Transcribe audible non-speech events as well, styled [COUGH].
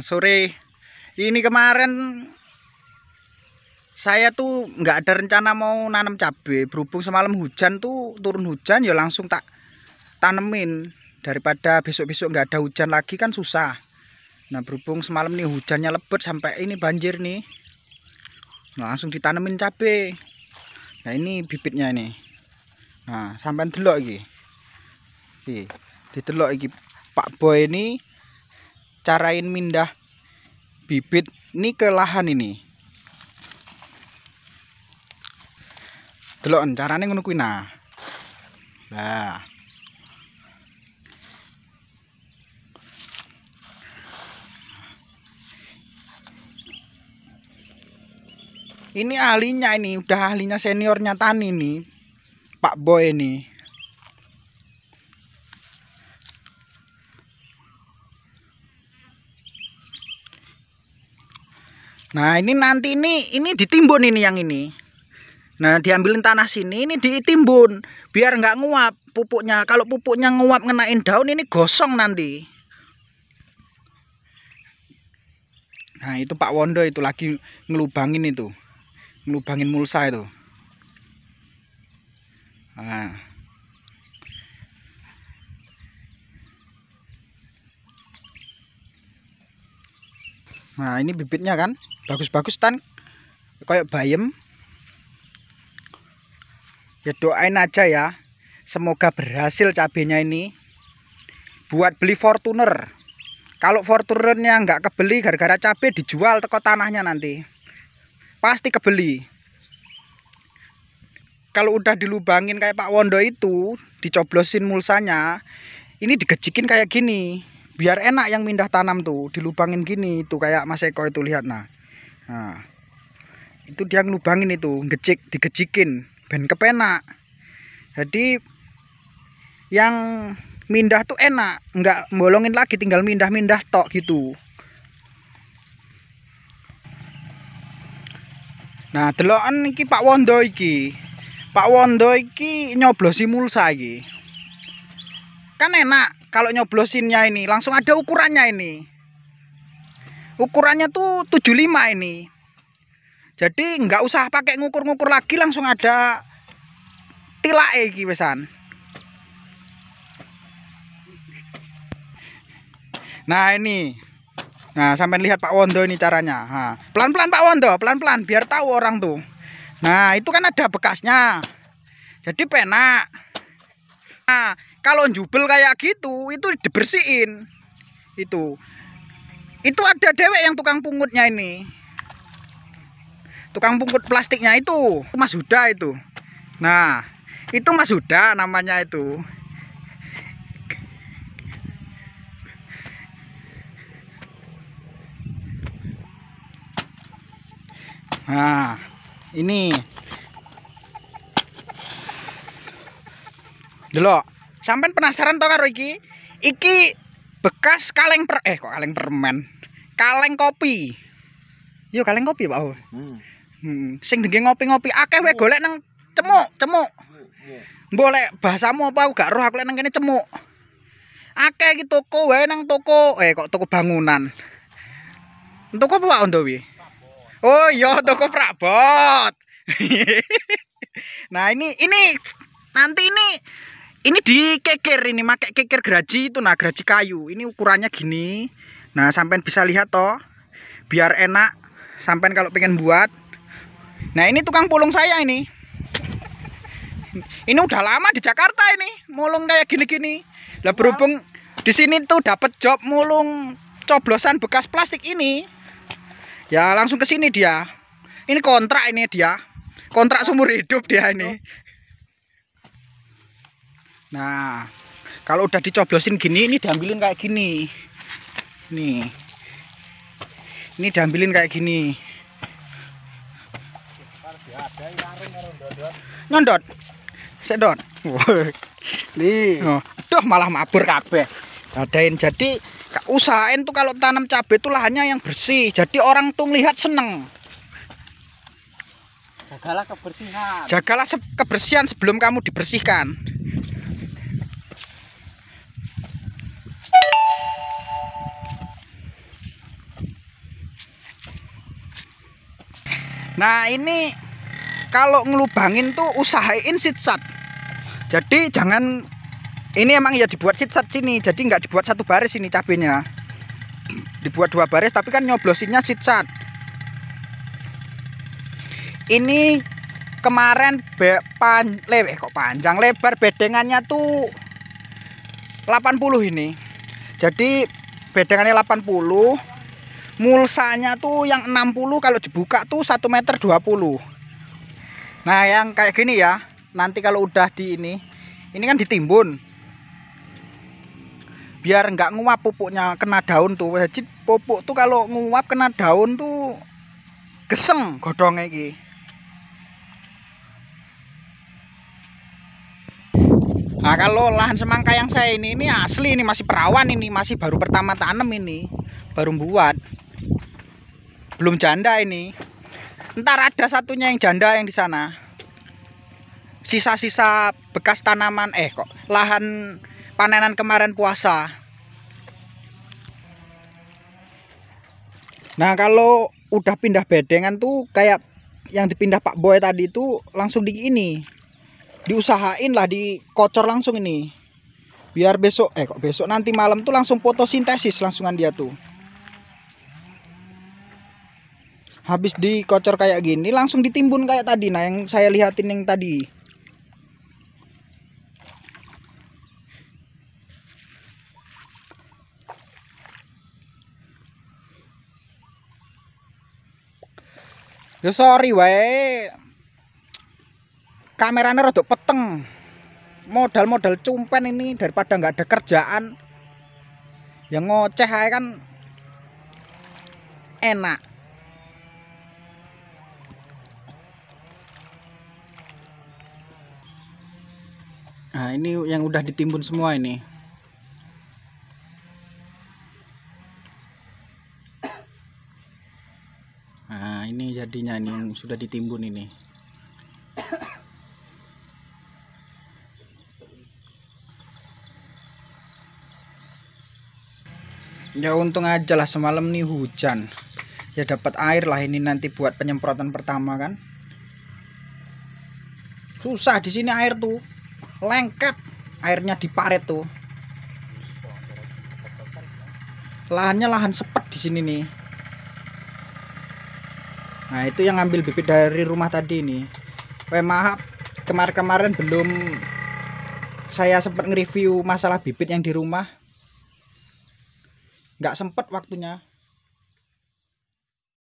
sore ini kemarin saya tuh nggak ada rencana mau nanam cabai berhubung semalam hujan tuh turun hujan ya langsung tak tanemin daripada besok-besok nggak -besok ada hujan lagi kan susah nah berhubung semalam nih hujannya lebat sampai ini banjir nih nah, langsung ditanemin cabai nah ini bibitnya ini nah sampai delok lagi di didelok lagi Pak Boy ini carain mindah bibit ini ke lahan ini delok caranya ngono kuwi nah nah ini ahlinya ini udah ahlinya seniornya tani ini, Pak Boy ini. Nah ini nanti ini ini ditimbun ini yang ini. Nah diambilin tanah sini ini ditimbun biar nggak nguap pupuknya. Kalau pupuknya nguap ngenain daun ini gosong nanti. Nah itu Pak Wondo itu lagi ngelubangin itu, ngelubangin mulsa itu. Nah. nah ini bibitnya kan bagus-bagus tan kayak bayam ya doain aja ya semoga berhasil cabenya ini buat beli Fortuner kalau Fortunernya nggak kebeli gara-gara cabai dijual teko tanahnya nanti pasti kebeli kalau udah dilubangin kayak Pak Wondo itu dicoblosin mulsanya ini digejikin kayak gini biar enak yang pindah tanam tuh dilubangin gini tuh kayak Mas Eko itu lihat nah nah itu dia ngelubangin itu ngecik digecikin ben kepenak jadi yang mindah tuh enak enggak bolongin lagi tinggal mindah-mindah tok gitu nah delokan iki Pak Wondo iki Pak Wondo iki nyoblosi mulsa iki kan enak kalau nyoblosinnya ini langsung ada ukurannya ini ukurannya tuh 75 ini jadi nggak usah pakai ngukur-ngukur lagi langsung ada tilak ini pesan. nah ini nah sampai lihat Pak Wondo ini caranya pelan-pelan Pak Wondo pelan-pelan biar tahu orang tuh nah itu kan ada bekasnya jadi penak kalau jubel kayak gitu itu dibersihin itu itu ada dewek yang tukang pungutnya ini tukang pungut plastiknya itu Mas Huda itu nah itu Mas Huda namanya itu nah ini delok Sampai penasaran tau karo iki? Iki bekas kaleng per eh kok kaleng permen? Kaleng kopi. Yo kaleng kopi, Pak. Oh. Hmm. Hmm. Sing dengge ngopi-ngopi akeh wae oh. golek nang cemuk, cemuk. Boleh bahasamu apa gak roh aku lek nang kene cemuk. Akeh iki toko wae nang toko eh kok toko bangunan. Toko apa, Pak Ondowi? Oh, yo toko prabot. [LAUGHS] nah, ini ini nanti ini ini di keker ini pakai keker geraji itu nah geraji kayu ini ukurannya gini nah sampean bisa lihat toh biar enak sampean kalau pengen buat nah ini tukang pulung saya ini ini udah lama di Jakarta ini mulung kayak gini-gini lah berhubung di sini tuh dapat job mulung coblosan bekas plastik ini ya langsung ke sini dia ini kontrak ini dia kontrak seumur hidup dia ini oh. Nah, kalau udah dicoblosin gini, ini diambilin kayak gini. Nih. Ini diambilin kayak gini. Nyondot. Sedot. Nih. Oh, aduh malah mabur kabeh. Adain jadi usahain tuh kalau tanam cabe tuh lahannya yang bersih. Jadi orang tuh lihat seneng jagalah kebersihan jagalah kebersihan sebelum kamu dibersihkan nah ini kalau ngelubangin tuh usahain sitsat jadi jangan ini emang ya dibuat sitsat sini jadi nggak dibuat satu baris ini cabenya dibuat dua baris tapi kan nyoblosinnya sitsat ini kemarin be, pan, le, eh, kok panjang lebar bedengannya tuh 80 ini jadi bedengannya 80 mulsanya tuh yang 60 kalau dibuka tuh 1 meter 20 nah yang kayak gini ya nanti kalau udah di ini ini kan ditimbun biar nggak nguap pupuknya kena daun tuh jadi pupuk tuh kalau nguap kena daun tuh geseng godongnya ini nah kalau lahan semangka yang saya ini ini asli ini masih perawan ini masih baru pertama tanam ini baru buat belum janda ini ntar ada satunya yang janda yang di sana sisa-sisa bekas tanaman eh kok lahan panenan kemarin puasa nah kalau udah pindah bedengan tuh kayak yang dipindah Pak Boy tadi itu langsung di ini diusahain lah dikocor langsung ini biar besok eh kok besok nanti malam tuh langsung fotosintesis langsungan dia tuh habis dikocor kayak gini langsung ditimbun kayak tadi nah yang saya lihatin yang tadi Yo sorry wae kameranya rada peteng modal-modal cumpen ini daripada nggak ada kerjaan yang ngoceh aja kan enak Nah, ini yang udah ditimbun semua ini. Nah, ini jadinya ini yang sudah ditimbun ini. Ya untung aja lah semalam nih hujan. Ya dapat air lah ini nanti buat penyemprotan pertama kan. Susah di sini air tuh lengket airnya di parit tuh lahannya lahan sepet di sini nih nah itu yang ngambil bibit dari rumah tadi nih Weh maaf kemarin-kemarin belum saya sempat nge-review masalah bibit yang di rumah nggak sempet waktunya